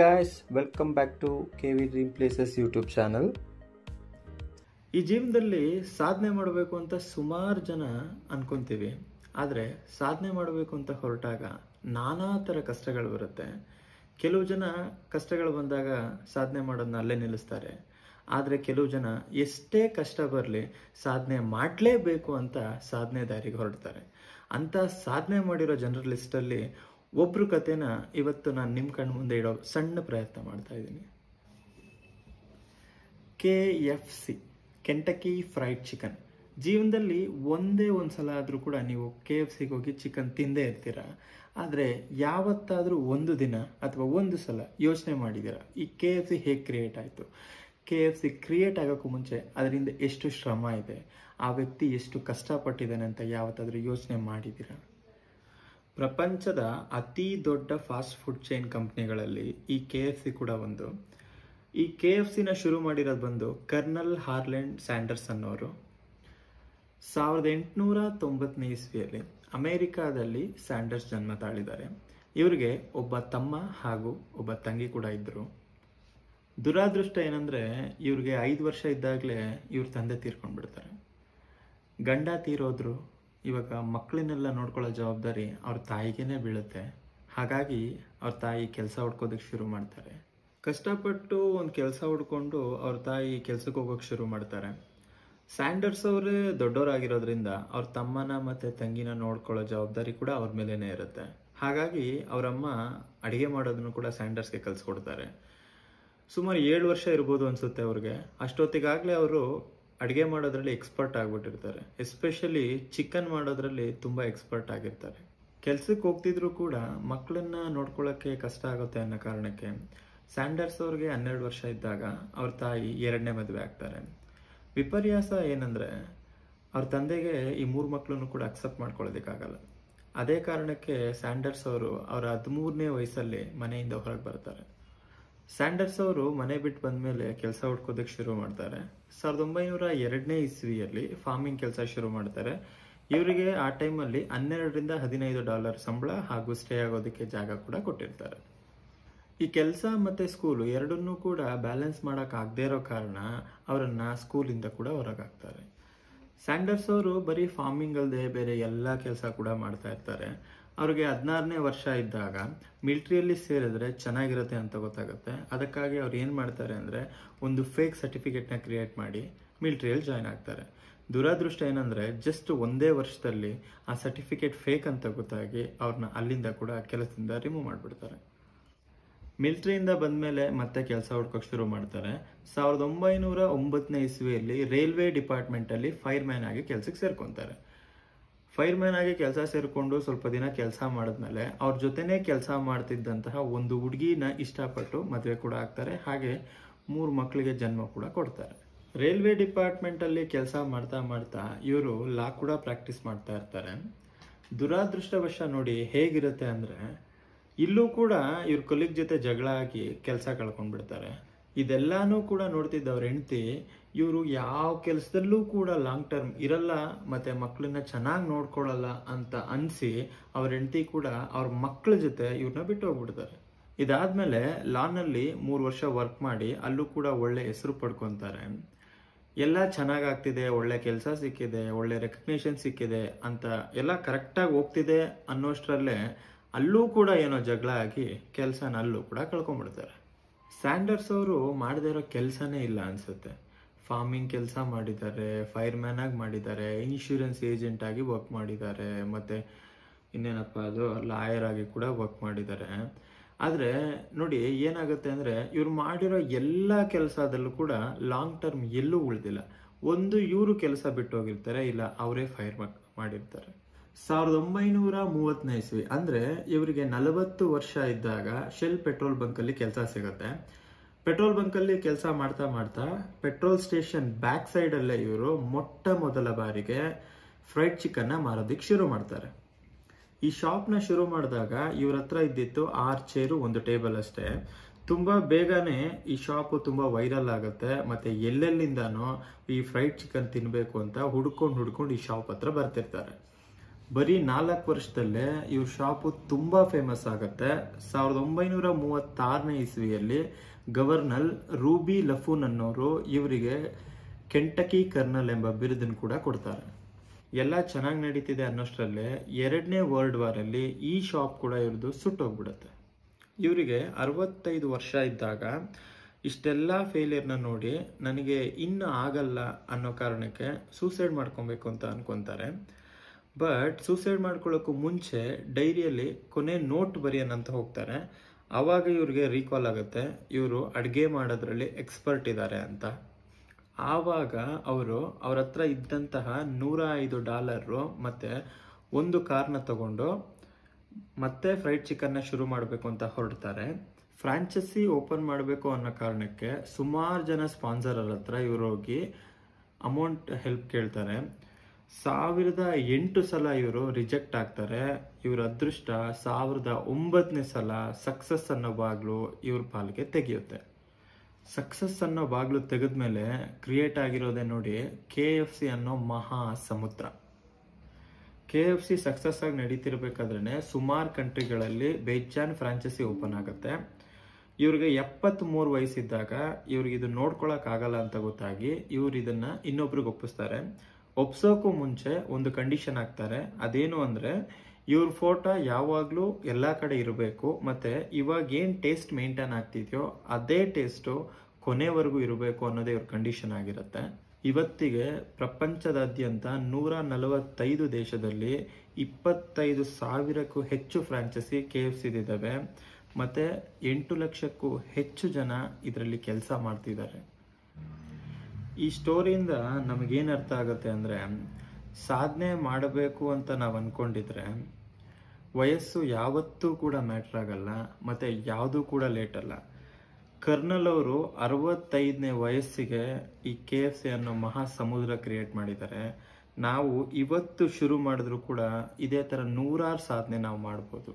guys welcome back to to K V dream places YouTube channel ಈ ಜೀವನದಲ್ಲಿ ಸಾಧನೆ ಮಾಡಬೇಕು ಅಂತ ಸುಮಾರು ಜನ ಅನ್ಕೊಂತೀವಿ ಆದ್ರೆ ಸಾಧನೆ ಮಾಡಬೇಕು ಅಂತ ಹೊರಟಾಗ ನಾನಾ ಥರ ಕಷ್ಟಗಳು ಬರುತ್ತೆ ಕೆಲವು ಜನ ಕಷ್ಟಗಳು ಬಂದಾಗ ಸಾಧನೆ ಮಾಡೋದನ್ನ ಅಲ್ಲೇ ನಿಲ್ಲಿಸ್ತಾರೆ ಆದ್ರೆ ಕೆಲವು ಜನ ಎಷ್ಟೇ ಕಷ್ಟ ಬರಲಿ ಸಾಧನೆ ಮಾಡಲೇಬೇಕು ಅಂತ ಸಾಧನೆ ದಾರಿಗೆ ಹೊರಡ್ತಾರೆ ಅಂಥ ಸಾಧನೆ ಮಾಡಿರೋ ಜನರ ಲಿಸ್ಟಲ್ಲಿ ಒಬ್ಬರು ಕಥೆನ ಇವತ್ತು ನಾನು ನಿಮ್ಮ ಕಣ್ಣು ಮುಂದೆ ಇಡೋ ಸಣ್ಣ ಪ್ರಯತ್ನ ಮಾಡ್ತಾ ಇದ್ದೀನಿ K F C Kentucky fried chicken ಜೀವನದಲ್ಲಿ ಒಂದೇ ಒಂದು ಸಲ ಆದರೂ ಕೂಡ ನೀವು ಕೆ ಎಫ್ ಸಿಗೆ ಹೋಗಿ ಚಿಕನ್ ತಿಂದೇ ಇರ್ತೀರ ಆದರೆ ಯಾವತ್ತಾದರೂ ಒಂದು ದಿನ ಅಥವಾ ಒಂದು ಸಲ ಯೋಚನೆ ಮಾಡಿದ್ದೀರಾ ಈ ಕೆ ಎಫ್ ಸಿ ಹೇಗೆ ಕ್ರಿಯೇಟ್ ಆಯಿತು ಕೆ ಎಫ್ ಸಿ ಕ್ರಿಯೇಟ್ ಆಗೋಕ್ಕೂ ಮುಂಚೆ ಅದರಿಂದ ಎಷ್ಟು ಶ್ರಮ ಇದೆ ಆ ವ್ಯಕ್ತಿ ಎಷ್ಟು ಕಷ್ಟಪಟ್ಟಿದ್ದಾನೆ ಅಂತ ಯಾವತ್ತಾದರೂ ಯೋಚನೆ ಮಾಡಿದ್ದೀರಾ ಪ್ರಪಂಚದ ಅತಿ ದೊಡ್ಡ ಫಾಸ್ಟ್ ಫುಡ್ ಚೈನ್ ಕಂಪ್ನಿಗಳಲ್ಲಿ ಈ ಕೆ ಎಫ್ ಸಿ ಕೂಡ ಒಂದು ಈ ಕೆ ಎಫ್ ಸಿನ ಶುರು ಮಾಡಿರೋದು ಬಂದು ಕರ್ನಲ್ ಹಾರ್ಲೆಂಡ್ ಸ್ಯಾಂಡರ್ಸ್ ಅನ್ನೋರು ಸಾವಿರದ ಎಂಟುನೂರ ತೊಂಬತ್ತನೇ ಇಸ್ವಿಯಲ್ಲಿ ಅಮೇರಿಕಾದಲ್ಲಿ ಸ್ಯಾಂಡರ್ಸ್ ಜನ್ಮ ತಾಳಿದ್ದಾರೆ ಇವರಿಗೆ ಒಬ್ಬ ತಮ್ಮ ಹಾಗೂ ಒಬ್ಬ ತಂಗಿ ಕೂಡ ಇದ್ದರು ದುರಾದೃಷ್ಟ ಏನಂದರೆ ಇವ್ರಿಗೆ ಐದು ವರ್ಷ ಇದ್ದಾಗಲೇ ಇವ್ರ ತಂದೆ ತೀರ್ಕೊಂಡ್ಬಿಡ್ತಾರೆ ಗಂಡ ತೀರೋದ್ರು ಇವಾಗ ಮಕ್ಕಳನ್ನೆಲ್ಲ ನೋಡ್ಕೊಳ್ಳೋ ಜವಾಬ್ದಾರಿ ಅವ್ರ ತಾಯಿಗೇನೆ ಬೀಳುತ್ತೆ ಹಾಗಾಗಿ ಅವ್ರ ತಾಯಿ ಕೆಲಸ ಹುಡ್ಕೋದಕ್ಕೆ ಶುರು ಮಾಡ್ತಾರೆ ಕಷ್ಟಪಟ್ಟು ಒಂದು ಕೆಲಸ ಹುಡ್ಕೊಂಡು ಅವ್ರ ತಾಯಿ ಕೆಲಸಕ್ಕೆ ಹೋಗೋಕೆ ಶುರು ಮಾಡ್ತಾರೆ ಸ್ಯಾಂಡರ್ಸ್ ಅವರೇ ದೊಡ್ಡವರಾಗಿರೋದ್ರಿಂದ ಅವ್ರ ತಮ್ಮನ ಮತ್ತು ತಂಗಿನ ನೋಡ್ಕೊಳ್ಳೋ ಜವಾಬ್ದಾರಿ ಕೂಡ ಅವ್ರ ಮೇಲೇ ಇರುತ್ತೆ ಹಾಗಾಗಿ ಅವರಮ್ಮ ಅಡುಗೆ ಮಾಡೋದನ್ನು ಕೂಡ ಸ್ಯಾಂಡರ್ಸ್ಗೆ ಕಲಿಸ್ಕೊಡ್ತಾರೆ ಸುಮಾರು ಏಳು ವರ್ಷ ಇರ್ಬೋದು ಅನಿಸುತ್ತೆ ಅವ್ರಿಗೆ ಅಷ್ಟೊತ್ತಿಗಾಗಲೇ ಅವರು ಅಡುಗೆ ಮಾಡೋದ್ರಲ್ಲಿ ಎಕ್ಸ್ಪರ್ಟ್ ಆಗಿಬಿಟ್ಟಿರ್ತಾರೆ ಎಸ್ಪೆಷಲಿ ಚಿಕನ್ ಮಾಡೋದ್ರಲ್ಲಿ ತುಂಬ ಎಕ್ಸ್ಪರ್ಟ್ ಆಗಿರ್ತಾರೆ ಕೆಲ್ಸಕ್ಕೆ ಹೋಗ್ತಿದ್ರು ಕೂಡ ಮಕ್ಕಳನ್ನ ನೋಡ್ಕೊಳ್ಳೋಕ್ಕೆ ಕಷ್ಟ ಆಗುತ್ತೆ ಅನ್ನೋ ಕಾರಣಕ್ಕೆ ಸ್ಯಾಂಡರ್ಸ್ ಅವ್ರಿಗೆ ಹನ್ನೆರಡು ವರ್ಷ ಇದ್ದಾಗ ಅವ್ರ ತಾಯಿ ಎರಡನೇ ಮದುವೆ ಆಗ್ತಾರೆ ವಿಪರ್ಯಾಸ ಏನಂದ್ರೆ ಅವ್ರ ತಂದೆಗೆ ಈ ಮೂರು ಮಕ್ಕಳನ್ನು ಕೂಡ ಅಕ್ಸೆಪ್ಟ್ ಮಾಡ್ಕೊಳ್ಳೋದಕ್ಕಾಗಲ್ಲ ಅದೇ ಕಾರಣಕ್ಕೆ ಸ್ಯಾಂಡರ್ಸ್ ಅವರು ಅವರ ಹದಿಮೂರನೇ ವಯಸ್ಸಲ್ಲಿ ಮನೆಯಿಂದ ಹೊರಗೆ ಬರ್ತಾರೆ ಸ್ಯಾಂಡರ್ಸ್ ಅವರು ಮನೆ ಬಿಟ್ಟು ಬಂದ ಮೇಲೆ ಕೆಲಸ ಹುಡ್ಕೋದಕ್ಕೆ ಶುರು ಮಾಡ್ತಾರೆ ಸಾವಿರದ ಒಂಬೈನೂರ ಎರಡನೇ ಇಸ್ವಿಯಲ್ಲಿ ಫಾರ್ಮಿಂಗ್ ಕೆಲಸ ಶುರು ಮಾಡ್ತಾರೆ ಇವರಿಗೆ ಆ ಟೈಮಲ್ಲಿ ಹನ್ನೆರಡರಿಂದ ಹದಿನೈದು ಡಾಲರ್ ಸಂಬಳ ಹಾಗೂ ಸ್ಟೇ ಆಗೋದಕ್ಕೆ ಜಾಗ ಕೂಡ ಕೊಟ್ಟಿರ್ತಾರೆ ಈ ಕೆಲಸ ಮತ್ತು ಸ್ಕೂಲು ಎರಡನ್ನೂ ಕೂಡ ಬ್ಯಾಲೆನ್ಸ್ ಮಾಡೋಕ್ಕಾಗದೇ ಇರೋ ಕಾರಣ ಅವರನ್ನು ಸ್ಕೂಲಿಂದ ಕೂಡ ಹೊರಗಾಗ್ತಾರೆ ಸ್ಯಾಂಡರ್ಸ್ ಅವರು ಬರೀ ಫಾರ್ಮಿಂಗ್ ಅಲ್ಲದೆ ಬೇರೆ ಎಲ್ಲ ಕೆಲಸ ಕೂಡ ಮಾಡ್ತಾ ಇರ್ತಾರೆ ಅವರಿಗೆ ಹದಿನಾರನೇ ವರ್ಷ ಇದ್ದಾಗ ಮಿಲ್ಟ್ರಿಯಲ್ಲಿ ಸೇರಿದ್ರೆ ಚೆನ್ನಾಗಿರುತ್ತೆ ಅಂತ ಗೊತ್ತಾಗುತ್ತೆ ಅದಕ್ಕಾಗಿ ಅವ್ರು ಏನು ಮಾಡ್ತಾರೆ ಅಂದರೆ ಒಂದು ಫೇಕ್ ಸರ್ಟಿಫಿಕೇಟ್ನ ಕ್ರಿಯೇಟ್ ಮಾಡಿ ಮಿಲ್ಟ್ರಿಯಲ್ಲಿ ಜಾಯ್ನ್ ಆಗ್ತಾರೆ ದುರಾದೃಷ್ಟ ಏನಂದರೆ ಜಸ್ಟ್ ಒಂದೇ ವರ್ಷದಲ್ಲಿ ಆ ಸರ್ಟಿಫಿಕೇಟ್ ಫೇಕ್ ಅಂತ ಗೊತ್ತಾಗಿ ಅವ್ರನ್ನ ಅಲ್ಲಿಂದ ಕೂಡ ಕೆಲಸದಿಂದ ರಿಮೂವ್ ಮಾಡಿಬಿಡ್ತಾರೆ ಮಿಲ್ಟ್ರಿಯಿಂದ ಮೇಲೆ ಮತ್ತೆ ಕೆಲಸ ಹುಡ್ಕೋಕೆ ಶುರು ಮಾಡ್ತಾರೆ ಸಾವಿರದ ಒಂಬೈನೂರ ಒಂಬತ್ತನೇ ಇಸ್ವಿಯಲ್ಲಿ ರೈಲ್ವೆ ಡಿಪಾರ್ಟ್ಮೆಂಟಲ್ಲಿ ಫೈರ್ ಮ್ಯಾನ್ ಆಗಿ ಕೆಲಸಕ್ಕೆ ಸೇರ್ಕೊತಾರೆ ಫೈರ್ ಆಗಿ ಕೆಲಸ ಸೇರಿಕೊಂಡು ಸ್ವಲ್ಪ ದಿನ ಕೆಲಸ ಮಾಡಿದ್ಮೇಲೆ ಅವ್ರ ಜೊತೆನೇ ಕೆಲಸ ಮಾಡ್ತಿದ್ದಂತಹ ಒಂದು ಹುಡುಗಿನ ಇಷ್ಟಪಟ್ಟು ಮದುವೆ ಕೂಡ ಆಗ್ತಾರೆ ಹಾಗೆ ಮೂರು ಮಕ್ಕಳಿಗೆ ಜನ್ಮ ಕೂಡ ಕೊಡ್ತಾರೆ ರೈಲ್ವೆ ಡಿಪಾರ್ಟ್ಮೆಂಟಲ್ಲಿ ಕೆಲಸ ಮಾಡ್ತಾ ಮಾಡ್ತಾ ಇವರು ಲಾ ಕೂಡ ಪ್ರಾಕ್ಟೀಸ್ ಮಾಡ್ತಾ ಇರ್ತಾರೆ ದುರಾದೃಷ್ಟವಶ ನೋಡಿ ಹೇಗಿರುತ್ತೆ ಅಂದರೆ ಇಲ್ಲೂ ಕೂಡ ಇವ್ರ ಕೊಲೀಗ್ ಜೊತೆ ಜಗಳ ಹಾಕಿ ಕೆಲಸ ಕಳ್ಕೊಂಡ್ಬಿಡ್ತಾರೆ ಇದೆಲ್ಲಾನು ಕೂಡ ನೋಡ್ತಿದ್ದ ಅವ್ರ ಹೆಂಡತಿ ಇವರು ಯಾವ ಕೆಲಸದಲ್ಲೂ ಕೂಡ ಲಾಂಗ್ ಟರ್ಮ್ ಇರಲ್ಲ ಮತ್ತೆ ಮಕ್ಕಳನ್ನ ಚೆನ್ನಾಗಿ ನೋಡ್ಕೊಳ್ಳಲ್ಲ ಅಂತ ಅನಿಸಿ ಅವ್ರ ಹೆಂಡತಿ ಕೂಡ ಅವ್ರ ಮಕ್ಕಳ ಜೊತೆ ಇವ್ರನ್ನ ಬಿಟ್ಟು ಹೋಗ್ಬಿಡ್ತಾರೆ ಲಾನ್ ಲಾನಲ್ಲಿ ಮೂರು ವರ್ಷ ವರ್ಕ್ ಮಾಡಿ ಅಲ್ಲೂ ಕೂಡ ಒಳ್ಳೆ ಹೆಸರು ಪಡ್ಕೊತಾರೆ ಎಲ್ಲ ಚೆನ್ನಾಗಾಗ್ತಿದೆ ಒಳ್ಳೆ ಕೆಲಸ ಸಿಕ್ಕಿದೆ ಒಳ್ಳೆ ರೆಕಗ್ನೇಷನ್ ಸಿಕ್ಕಿದೆ ಅಂತ ಎಲ್ಲ ಕರೆಕ್ಟಾಗಿ ಹೋಗ್ತಿದೆ ಅನ್ನೋಷ್ಟರಲ್ಲೇ ಅಲ್ಲೂ ಕೂಡ ಏನೋ ಜಗಳ ಆಗಿ ಕೆಲಸನ ಅಲ್ಲೂ ಕೂಡ ಕಳ್ಕೊಂಡ್ಬಿಡ್ತಾರೆ ಸ್ಯಾಂಡರ್ಸ್ ಅವರು ಮಾಡದೇ ಇರೋ ಕೆಲಸನೇ ಇಲ್ಲ ಅನ್ಸುತ್ತೆ ಫಾರ್ಮಿಂಗ್ ಕೆಲಸ ಮಾಡಿದ್ದಾರೆ ಫೈರ್ ಆಗಿ ಮಾಡಿದ್ದಾರೆ ಇನ್ಶೂರೆನ್ಸ್ ಏಜೆಂಟ್ ಆಗಿ ವರ್ಕ್ ಮಾಡಿದ್ದಾರೆ ಮತ್ತು ಇನ್ನೇನಪ್ಪ ಅದು ಲಾಯರ್ ಆಗಿ ಕೂಡ ವರ್ಕ್ ಮಾಡಿದ್ದಾರೆ ಆದರೆ ನೋಡಿ ಏನಾಗುತ್ತೆ ಅಂದರೆ ಇವ್ರು ಮಾಡಿರೋ ಎಲ್ಲ ಕೆಲಸದಲ್ಲೂ ಕೂಡ ಲಾಂಗ್ ಟರ್ಮ್ ಎಲ್ಲೂ ಉಳಿದಿಲ್ಲ ಒಂದು ಇವರು ಕೆಲಸ ಬಿಟ್ಟು ಹೋಗಿರ್ತಾರೆ ಇಲ್ಲ ಅವರೇ ಫೈರ್ ಮಾಡಿರ್ತಾರೆ ಸಾವಿರದ ಒಂಬೈನೂರ ಮೂವತ್ತನೇ ಇಸ್ವಿ ಅಂದರೆ ಇವರಿಗೆ ನಲವತ್ತು ವರ್ಷ ಇದ್ದಾಗ ಶೆಲ್ ಪೆಟ್ರೋಲ್ ಬಂಕಲ್ಲಿ ಕೆಲಸ ಸಿಗುತ್ತೆ ಪೆಟ್ರೋಲ್ ಬಂಕಲ್ಲಿ ಕೆಲಸ ಮಾಡ್ತಾ ಮಾಡ್ತಾ ಪೆಟ್ರೋಲ್ ಸ್ಟೇಷನ್ ಬ್ಯಾಕ್ ಸೈಡಲ್ಲೇ ಇವರು ಮೊಟ್ಟ ಮೊದಲ ಬಾರಿಗೆ ಫ್ರೈಡ್ ಚಿಕನ್ನ ಮಾರೋದಕ್ಕೆ ಶುರು ಮಾಡ್ತಾರೆ ಈ ನ ಶುರು ಮಾಡಿದಾಗ ಇವ್ರ ಹತ್ರ ಇದ್ದಿತ್ತು ಆರು ಚೇರು ಒಂದು ಟೇಬಲ್ ಅಷ್ಟೇ ತುಂಬ ಬೇಗನೆ ಈ ಶಾಪು ತುಂಬ ವೈರಲ್ ಆಗುತ್ತೆ ಮತ್ತೆ ಎಲ್ಲೆಲ್ಲಿಂದಾನು ಈ ಫ್ರೈಡ್ ಚಿಕನ್ ತಿನ್ನಬೇಕು ಅಂತ ಹುಡ್ಕೊಂಡು ಹುಡ್ಕೊಂಡು ಈ ಶಾಪ್ ಹತ್ರ ಬರ್ತಿರ್ತಾರೆ ಬರೀ ನಾಲ್ಕು ವರ್ಷದಲ್ಲೇ ಇವ್ರ ಶಾಪು ತುಂಬ ಫೇಮಸ್ ಆಗುತ್ತೆ ಸಾವಿರದ ಒಂಬೈನೂರ ಮೂವತ್ತಾರನೇ ಇಸ್ವಿಯಲ್ಲಿ ಗವರ್ನಲ್ ರೂಬಿ ಲಫೂನ್ ಅನ್ನೋರು ಇವರಿಗೆ ಕೆಂಟಕಿ ಕರ್ನಲ್ ಎಂಬ ಬಿರುದನ್ನು ಕೂಡ ಕೊಡ್ತಾರೆ ಎಲ್ಲ ಚೆನ್ನಾಗಿ ನಡೀತಿದೆ ಅನ್ನೋಷ್ಟರಲ್ಲೇ ಎರಡನೇ ವರ್ಲ್ಡ್ ವಾರಲ್ಲಿ ಈ ಶಾಪ್ ಕೂಡ ಇವ್ರದ್ದು ಸುಟ್ಟೋಗ್ಬಿಡುತ್ತೆ ಇವರಿಗೆ ಅರವತ್ತೈದು ವರ್ಷ ಇದ್ದಾಗ ಇಷ್ಟೆಲ್ಲ ಫೇಲಿಯರ್ನ ನೋಡಿ ನನಗೆ ಇನ್ನೂ ಆಗಲ್ಲ ಅನ್ನೋ ಕಾರಣಕ್ಕೆ ಸೂಸೈಡ್ ಮಾಡ್ಕೊಬೇಕು ಅಂತ ಅನ್ಕೊತಾರೆ ಬಟ್ ಸೂಸೈಡ್ ಮಾಡ್ಕೊಳ್ಳೋಕ್ಕೂ ಮುಂಚೆ ಡೈರಿಯಲ್ಲಿ ಕೊನೆ ನೋಟ್ ಬರೆಯೋಣ ಅಂತ ಹೋಗ್ತಾರೆ ಆವಾಗ ಇವ್ರಿಗೆ ರೀಕಾಲ್ ಆಗುತ್ತೆ ಇವರು ಅಡುಗೆ ಮಾಡೋದ್ರಲ್ಲಿ ಎಕ್ಸ್ಪರ್ಟ್ ಇದ್ದಾರೆ ಅಂತ ಆವಾಗ ಅವರು ಅವ್ರ ಹತ್ರ ಇದ್ದಂತಹ ನೂರ ಐದು ಡಾಲರು ಮತ್ತು ಒಂದು ಕಾರ್ನ ತಗೊಂಡು ಮತ್ತೆ ಫ್ರೈಡ್ ಚಿಕನ್ನ ಶುರು ಮಾಡಬೇಕು ಅಂತ ಹೊರಡ್ತಾರೆ ಫ್ರಾಂಚಸಿ ಓಪನ್ ಮಾಡಬೇಕು ಅನ್ನೋ ಕಾರಣಕ್ಕೆ ಸುಮಾರು ಜನ ಅವ್ರ ಹತ್ರ ಇವರು ಹೋಗಿ ಅಮೌಂಟ್ ಹೆಲ್ಪ್ ಕೇಳ್ತಾರೆ ಸಾವಿರದ ಎಂಟು ಸಲ ಇವರು ರಿಜೆಕ್ಟ್ ಆಗ್ತಾರೆ ಇವರ ಅದೃಷ್ಟ ಸಾವಿರದ ಒಂಬತ್ತನೇ ಸಲ ಸಕ್ಸಸ್ ಅನ್ನೋ ಬಾಗ್ಲು ಇವ್ರ ಪಾಲಿಗೆ ತೆಗೆಯುತ್ತೆ ಸಕ್ಸಸ್ ಅನ್ನೋ ಬಾಗಿಲು ತೆಗೆದ್ಮೇಲೆ ಕ್ರಿಯೇಟ್ ಆಗಿರೋದೇ ನೋಡಿ ಕೆ ಎಫ್ ಸಿ ಅನ್ನೋ ಮಹಾ ಸಮುದ್ರ ಕೆ ಎಫ್ ಸಿ ಸಕ್ಸಸ್ ಆಗಿ ನಡೀತಿರ್ಬೇಕಾದ್ರೆ ಸುಮಾರು ಕಂಟ್ರಿಗಳಲ್ಲಿ ಬೇಜಾನ್ ಫ್ರಾಂಚೈಸಿ ಓಪನ್ ಆಗುತ್ತೆ ಇವ್ರಿಗೆ ಮೂರು ವಯಸ್ಸಿದ್ದಾಗ ಇವ್ರಿಗೆ ಇದು ನೋಡ್ಕೊಳಕ್ ಆಗಲ್ಲ ಅಂತ ಗೊತ್ತಾಗಿ ಇವ್ರು ಇದನ್ನ ಇನ್ನೊಬ್ರಿಗೆ ಒಪ್ಪಿಸ್ತಾರೆ ಒಪ್ಸೋಕ್ಕೂ ಮುಂಚೆ ಒಂದು ಕಂಡೀಷನ್ ಹಾಕ್ತಾರೆ ಅದೇನು ಅಂದರೆ ಇವ್ರ ಫೋಟೋ ಯಾವಾಗಲೂ ಎಲ್ಲ ಕಡೆ ಇರಬೇಕು ಮತ್ತು ಇವಾಗ ಏನು ಟೇಸ್ಟ್ ಮೇಂಟೈನ್ ಆಗ್ತಿದೆಯೋ ಅದೇ ಟೇಸ್ಟು ಕೊನೆವರೆಗೂ ಇರಬೇಕು ಅನ್ನೋದೇ ಇವ್ರ ಕಂಡೀಷನ್ ಆಗಿರುತ್ತೆ ಇವತ್ತಿಗೆ ಪ್ರಪಂಚದಾದ್ಯಂತ ನೂರ ನಲವತ್ತೈದು ದೇಶದಲ್ಲಿ ಇಪ್ಪತ್ತೈದು ಸಾವಿರಕ್ಕೂ ಹೆಚ್ಚು ಫ್ರಾಂಚೈಸಿ ಕೆ ಎಫ್ ಸಿದಿದ್ದಾವೆ ಮತ್ತು ಎಂಟು ಲಕ್ಷಕ್ಕೂ ಹೆಚ್ಚು ಜನ ಇದರಲ್ಲಿ ಕೆಲಸ ಮಾಡ್ತಿದ್ದಾರೆ ಈ ಸ್ಟೋರಿಯಿಂದ ನಮಗೇನು ಅರ್ಥ ಆಗುತ್ತೆ ಅಂದರೆ ಸಾಧನೆ ಮಾಡಬೇಕು ಅಂತ ನಾವು ಅಂದ್ಕೊಂಡಿದ್ರೆ ವಯಸ್ಸು ಯಾವತ್ತೂ ಕೂಡ ಮ್ಯಾಟ್ರ್ ಆಗಲ್ಲ ಮತ್ತು ಯಾವುದೂ ಕೂಡ ಲೇಟ್ ಅಲ್ಲ ಕರ್ನಲ್ ಅವರು ಅರವತ್ತೈದನೇ ವಯಸ್ಸಿಗೆ ಈ ಕೆ ಎಫ್ ಸಿ ಅನ್ನೋ ಮಹಾ ಸಮುದ್ರ ಕ್ರಿಯೇಟ್ ಮಾಡಿದ್ದಾರೆ ನಾವು ಇವತ್ತು ಶುರು ಮಾಡಿದ್ರೂ ಕೂಡ ಇದೇ ಥರ ನೂರಾರು ಸಾಧನೆ ನಾವು ಮಾಡ್ಬೋದು